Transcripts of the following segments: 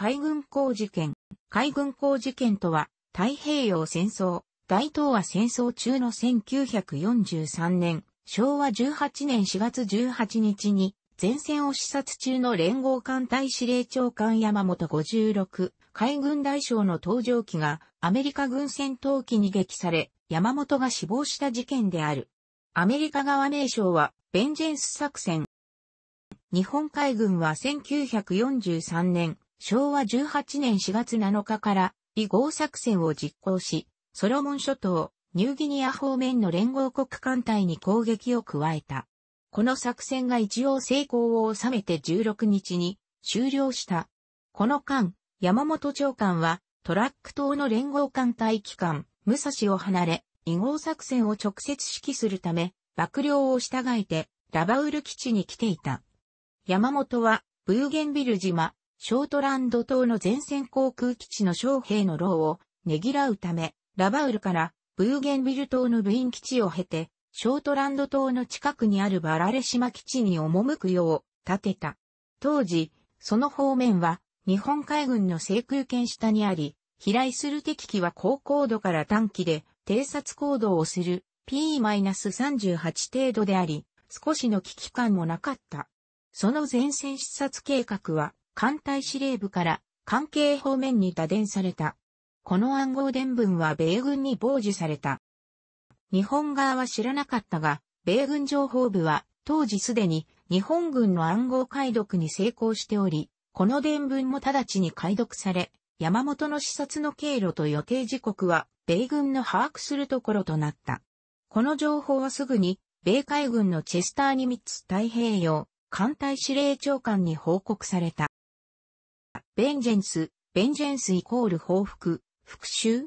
海軍港事件。海軍港事件とは、太平洋戦争、大東亜戦争中の1943年、昭和18年4月18日に、前線を視察中の連合艦隊司令長官山本56、海軍大将の搭乗機がアメリカ軍戦闘機に撃され、山本が死亡した事件である。アメリカ側名称は、ベンジェンス作戦。日本海軍は1943年、昭和18年4月7日から移合作戦を実行し、ソロモン諸島、ニューギニア方面の連合国艦隊に攻撃を加えた。この作戦が一応成功を収めて16日に終了した。この間、山本長官はトラック島の連合艦隊機関、武蔵を離れ、移合作戦を直接指揮するため、幕僚を従えて、ラバウル基地に来ていた。山本は、ブーゲンビル島、ショートランド島の前線航空基地の将兵の労をねぎらうため、ラバウルからブーゲンビル島の部員基地を経て、ショートランド島の近くにあるバラレ島基地に赴くよう建てた。当時、その方面は日本海軍の制空権下にあり、飛来する敵機は高高度から短期で偵察行動をする P-38 程度であり、少しの危機感もなかった。その前線視察計画は艦隊司令部から関係方面に打電された。この暗号伝文は米軍に傍受された。日本側は知らなかったが、米軍情報部は当時すでに日本軍の暗号解読に成功しており、この伝文も直ちに解読され、山本の視察の経路と予定時刻は米軍の把握するところとなった。この情報はすぐに米海軍のチェスターニミッツ太平洋艦隊司令長官に報告された。ベンジェンス、ベンジェンスイコール報復、復讐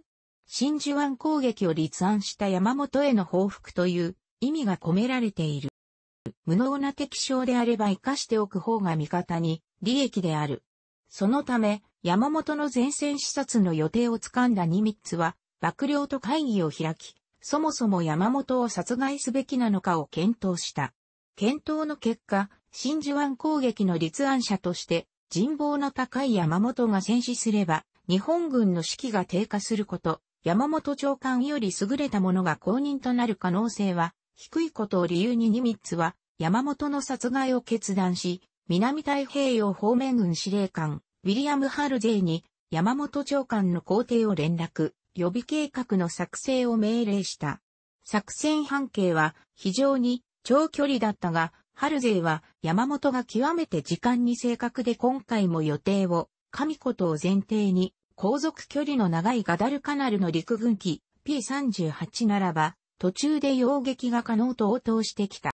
真珠湾攻撃を立案した山本への報復という意味が込められている。無能な敵将であれば生かしておく方が味方に利益である。そのため、山本の前線視察の予定をつかんだニミッツは、幕僚と会議を開き、そもそも山本を殺害すべきなのかを検討した。検討の結果、真珠湾攻撃の立案者として、人望の高い山本が戦死すれば、日本軍の士気が低下すること、山本長官より優れた者が公認となる可能性は低いことを理由にニミッツは山本の殺害を決断し、南太平洋方面軍司令官、ウィリアム・ハルゼイに山本長官の皇帝を連絡、予備計画の作成を命令した。作戦半径は非常に長距離だったが、春勢は山本が極めて時間に正確で今回も予定を、神ことを前提に、航続距離の長いガダルカナルの陸軍機 P38 ならば、途中で洋撃が可能と応答してきた。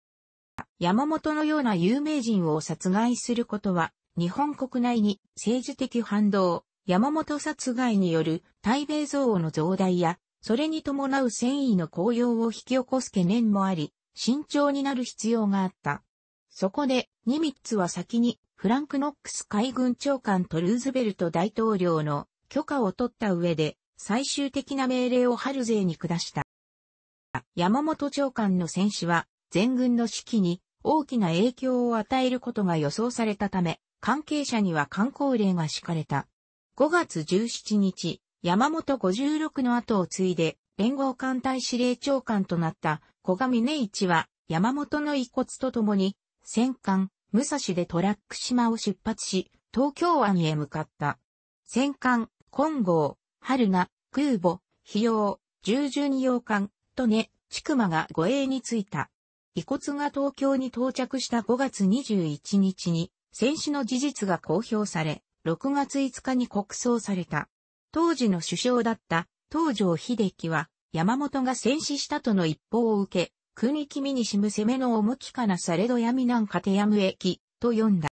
山本のような有名人を殺害することは、日本国内に政治的反動、山本殺害による対米憎悪の増大や、それに伴う戦意の高揚を引き起こす懸念もあり、慎重になる必要があった。そこで、ニミッツは先に、フランク・ノックス海軍長官とルーズベルト大統領の許可を取った上で、最終的な命令をハルゼーに下した。山本長官の戦死は、全軍の士気に大きな影響を与えることが予想されたため、関係者には観光令が敷かれた。5月17日、山本56の後を継いで、連合艦隊司令長官となった小上峰一は、山本の遺骨と共に、戦艦、武蔵でトラック島を出発し、東京湾へ向かった。戦艦、金剛、春名、空母、費用、従順洋艦、とね、ちくまが護衛に着いた。遺骨が東京に到着した5月21日に、戦死の事実が公表され、6月5日に国葬された。当時の首相だった東条秀樹は、山本が戦死したとの一報を受け、国君にしむ攻めの重きかなされど闇なんかてやむ駅、と読んだ。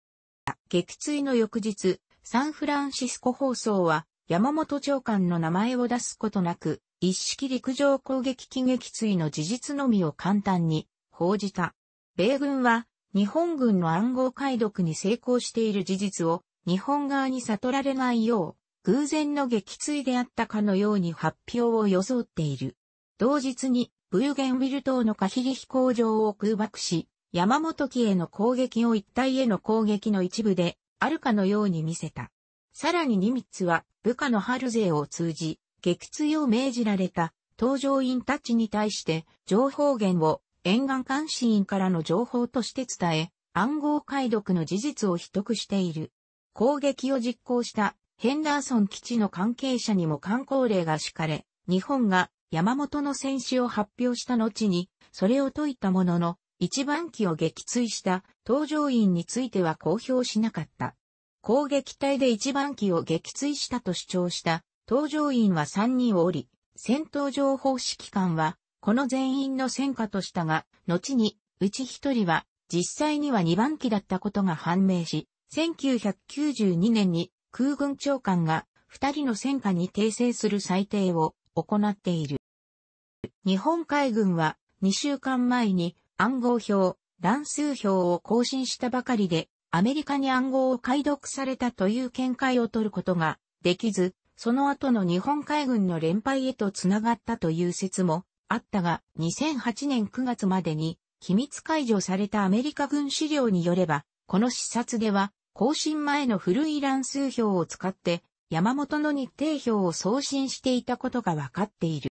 撃墜の翌日、サンフランシスコ放送は、山本長官の名前を出すことなく、一式陸上攻撃機撃墜の事実のみを簡単に報じた。米軍は、日本軍の暗号解読に成功している事実を、日本側に悟られないよう、偶然の撃墜であったかのように発表を装っている。同日に、ブーゲンウィル島のカヒリ飛行場を空爆し、山本機への攻撃を一体への攻撃の一部で、あるかのように見せた。さらにニミッツは、部下のハルゼーを通じ、撃墜を命じられた、搭乗員たちに対して、情報源を、沿岸監視員からの情報として伝え、暗号解読の事実を秘匿している。攻撃を実行したヘンダーソン基地の関係者にも観光令が敷かれ、日本が山本の戦死を発表した後に、それを解いたものの、一番機を撃墜した搭乗員については公表しなかった。攻撃隊で一番機を撃墜したと主張した搭乗員は3人をおり、戦闘情報指揮官はこの全員の戦果としたが、後にうち1人は実際には2番機だったことが判明し、1992年に空軍長官が2人の戦果に訂正する裁定を行っている。日本海軍は2週間前に暗号表、乱数表を更新したばかりで、アメリカに暗号を解読されたという見解を取ることができず、その後の日本海軍の連敗へとつながったという説もあったが、2008年9月までに秘密解除されたアメリカ軍資料によれば、この視察では、更新前の古い乱数表を使って、山本の日程表を送信していたことが分かっている。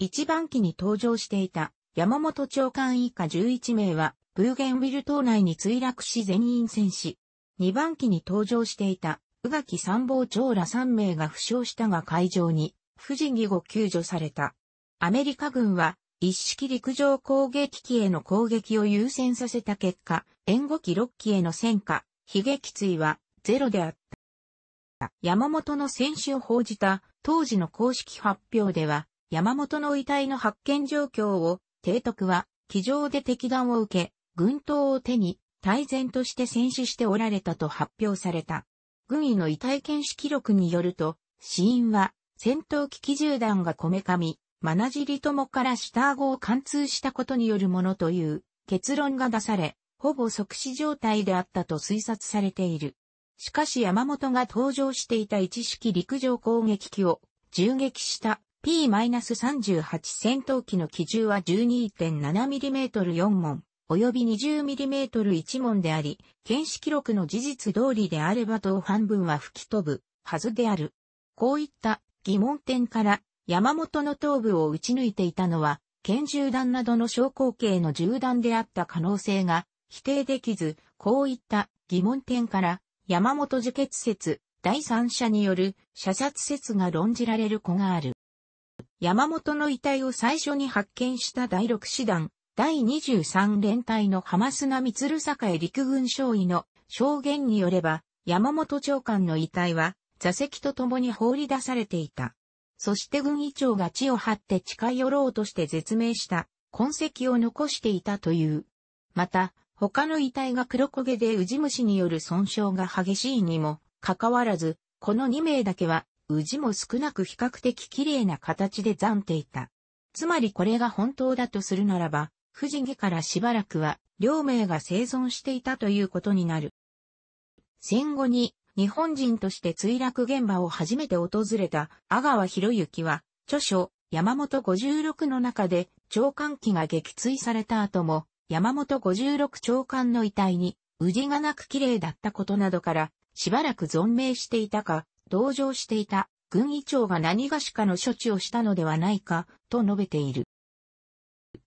1番機に登場していた山本長官以下11名は、ブーゲンウィル島内に墜落し全員戦死。2番機に登場していた宇垣参謀長ら3名が負傷したが海上に、不人義後救助された。アメリカ軍は、一式陸上攻撃機への攻撃を優先させた結果、援護機6機への戦果、悲劇墜はゼロであった。山本の戦死を報じた当時の公式発表では、山本の遺体の発見状況を、提督は、機上で敵弾を受け、軍刀を手に、大前として戦死しておられたと発表された。軍医の遺体検視記録によると、死因は、戦闘機機銃弾がこめかみ、まなじりともから下顎を貫通したことによるものという結論が出され、ほぼ即死状態であったと推察されている。しかし山本が登場していた一式陸上攻撃機を銃撃した P-38 戦闘機の機銃は 12.7mm4 門、及び 20mm1 門であり、検視記録の事実通りであれば等半分は吹き飛ぶはずである。こういった疑問点から山本の頭部を撃ち抜いていたのは、拳銃弾などの昇降形の銃弾であった可能性が否定できず、こういった疑問点から山本受血説第三者による射殺説が論じられる子がある。山本の遺体を最初に発見した第六師団、第23連隊の浜砂光栄陸軍少尉の証言によれば、山本長官の遺体は座席と共に放り出されていた。そして軍医長が地を張って近寄ろうとして絶命した痕跡を残していたという。また、他の遺体が黒焦げでウジ虫による損傷が激しいにも、かかわらず、この2名だけは氏も少なく比較的綺麗な形で残っていた。つまりこれが本当だとするならば、藤毛からしばらくは、両名が生存していたということになる。戦後に、日本人として墜落現場を初めて訪れた阿川博之は、著書、山本56の中で、長官機が撃墜された後も、山本56長官の遺体に、氏がなく綺麗だったことなどから、しばらく存命していたか、同乗していた軍医長が何がしかの処置をしたのではないか、と述べている。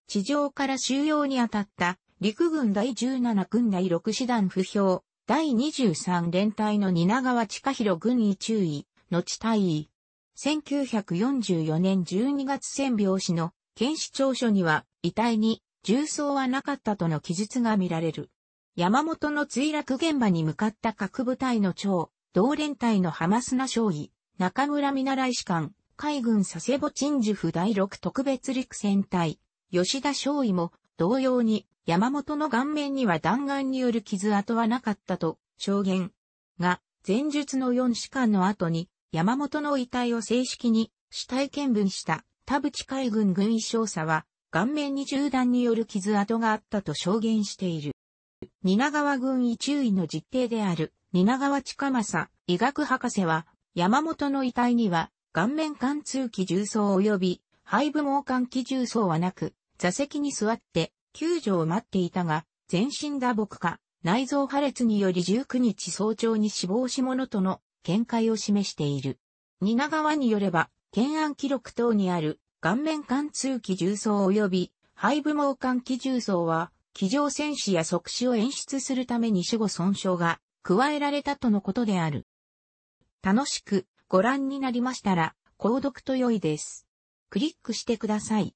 地上から収容に当たった陸軍第17軍第6師団不評、第23連隊の蜷川近弘軍医注意、後退位。1944年12月戦病死の検視調書には遺体に重曹はなかったとの記述が見られる。山本の墜落現場に向かった各部隊の長、同連隊のハマスナ将尉、中村見習士官、海軍佐世保鎮守府第六特別陸戦隊、吉田少尉も、同様に、山本の顔面には弾丸による傷跡はなかったと、証言。が、前述の4士官の後に、山本の遺体を正式に、死体見分した田淵海軍軍医少佐は、顔面に銃弾による傷跡があったと証言している。蜷川軍医中尉の実定である蜷川近正、医学博士は、山本の遺体には、顔面貫通器重装及び、背部毛管器重装はなく、座席に座って、救助を待っていたが、全身打撲か、内臓破裂により19日早朝に死亡し者との見解を示している。蜷川によれば、検案記録等にある顔面貫通器重装及び背部毛管器重装は、機上戦士や即死を演出するために死後損傷が加えられたとのことである。楽しくご覧になりましたら、購読と良いです。クリックしてください。